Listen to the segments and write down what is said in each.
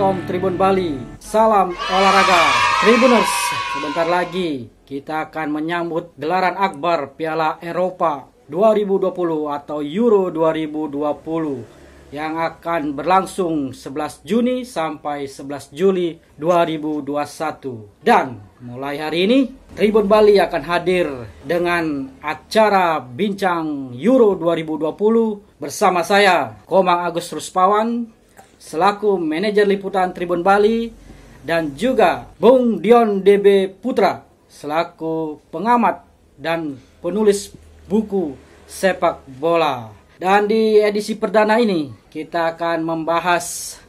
Tom Tribun Bali. Salam olahraga. Tribuners, sebentar lagi kita akan menyambut gelaran akbar Piala Eropa 2020 atau Euro 2020 yang akan berlangsung 11 Juni sampai 11 Juli 2021. Dan mulai hari ini Tribun Bali akan hadir dengan acara Bincang Euro 2020 bersama saya Komang Agus Ruspawan selaku manajer liputan Tribun Bali dan juga Bung Dion DB Putra selaku pengamat dan penulis buku sepak bola. Dan di edisi perdana ini kita akan membahas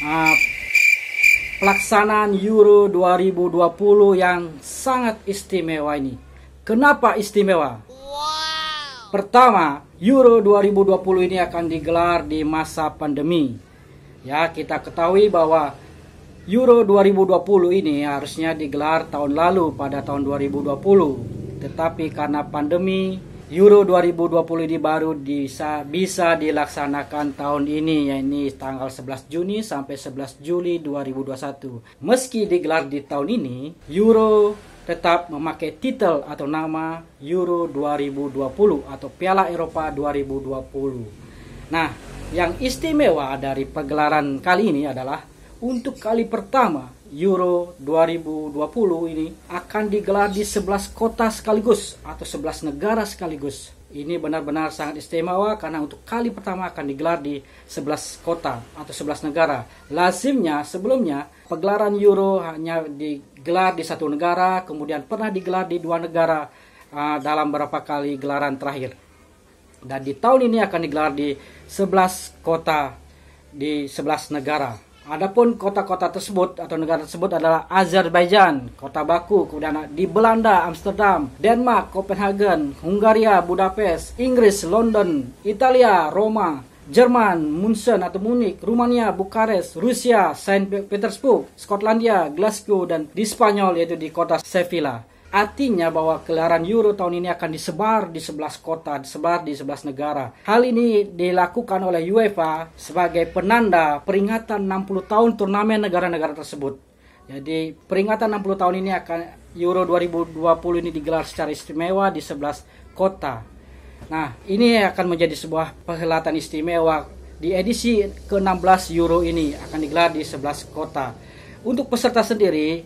uh, pelaksanaan Euro 2020 yang sangat istimewa ini. Kenapa istimewa? Pertama, Euro 2020 ini akan digelar di masa pandemi Ya, kita ketahui bahwa Euro 2020 ini harusnya digelar tahun lalu pada tahun 2020. Tetapi karena pandemi, Euro 2020 ini baru bisa, bisa dilaksanakan tahun ini, yaitu tanggal 11 Juni sampai 11 Juli 2021. Meski digelar di tahun ini, Euro tetap memakai titel atau nama Euro 2020 atau Piala Eropa 2020. Nah, yang istimewa dari pegelaran kali ini adalah untuk kali pertama Euro 2020 ini akan digelar di 11 kota sekaligus atau 11 negara sekaligus. Ini benar-benar sangat istimewa karena untuk kali pertama akan digelar di 11 kota atau 11 negara. Lazimnya sebelumnya pegelaran Euro hanya digelar di satu negara, kemudian pernah digelar di dua negara ah, dalam beberapa kali gelaran terakhir. Dan di tahun ini akan digelar di 11 kota di 11 negara. Adapun kota-kota tersebut atau negara tersebut adalah Azerbaijan, kota Baku, kemudian di Belanda, Amsterdam, Denmark, Copenhagen, Hungaria, Budapest, Inggris, London, Italia, Roma, Jerman, Munchen atau Munich, Rumania, Bukares, Rusia, Saint Petersburg, Skotlandia, Glasgow, dan di Spanyol yaitu di kota Sevilla. Artinya bahwa gelaran Euro tahun ini akan disebar di 11 kota, disebar di 11 negara. Hal ini dilakukan oleh UEFA sebagai penanda peringatan 60 tahun turnamen negara-negara tersebut. Jadi peringatan 60 tahun ini akan Euro 2020 ini digelar secara istimewa di 11 kota. Nah, ini akan menjadi sebuah perhelatan istimewa di edisi ke-16 Euro ini akan digelar di 11 kota. Untuk peserta sendiri,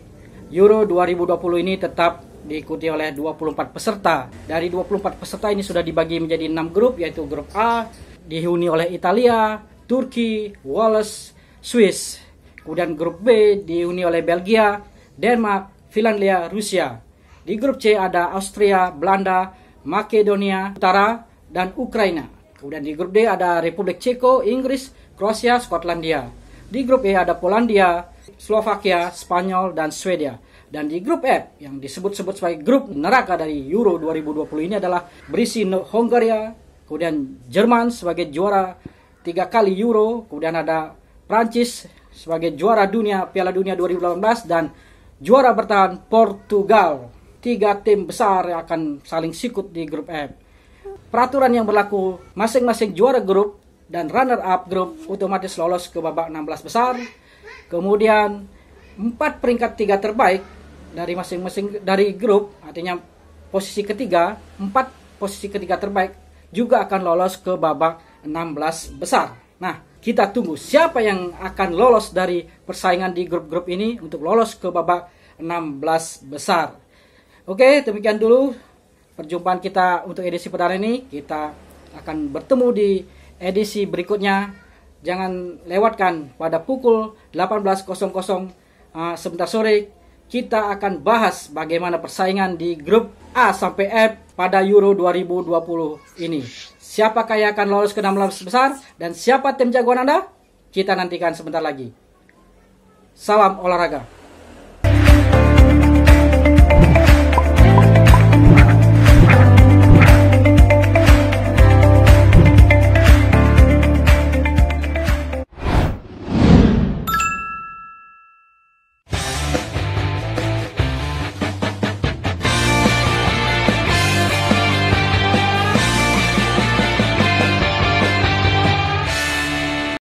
Euro 2020 ini tetap diikuti oleh 24 peserta. Dari 24 peserta ini sudah dibagi menjadi 6 grup yaitu grup A dihuni oleh Italia, Turki, Wales, Swiss. Kemudian grup B dihuni oleh Belgia, Denmark, Finlandia, Rusia. Di grup C ada Austria, Belanda, Makedonia Utara, dan Ukraina. Kemudian di grup D ada Republik Ceko, Inggris, Kroasia, Skotlandia. Di grup E ada Polandia, Slovakia, Spanyol, dan Swedia. Dan di grup F yang disebut-sebut sebagai grup neraka dari Euro 2020 ini adalah berisi Hungaria, kemudian Jerman sebagai juara tiga kali Euro, kemudian ada Prancis sebagai juara dunia Piala Dunia 2018 dan juara bertahan Portugal. Tiga tim besar yang akan saling sikut di grup F. Peraturan yang berlaku masing-masing juara grup dan runner up grup otomatis lolos ke babak 16 besar. Kemudian empat peringkat tiga terbaik dari masing-masing dari grup artinya posisi ketiga empat posisi ketiga terbaik juga akan lolos ke babak 16 besar. Nah, kita tunggu siapa yang akan lolos dari persaingan di grup-grup ini untuk lolos ke babak 16 besar. Oke, demikian dulu perjumpaan kita untuk edisi pedar ini. Kita akan bertemu di edisi berikutnya. Jangan lewatkan pada pukul 18.00 eh, sebentar sore kita akan bahas bagaimana persaingan di grup A sampai F pada Euro 2020 ini. Siapa kaya akan lolos ke 16 besar dan siapa tim jagoan Anda? Kita nantikan sebentar lagi. Salam olahraga.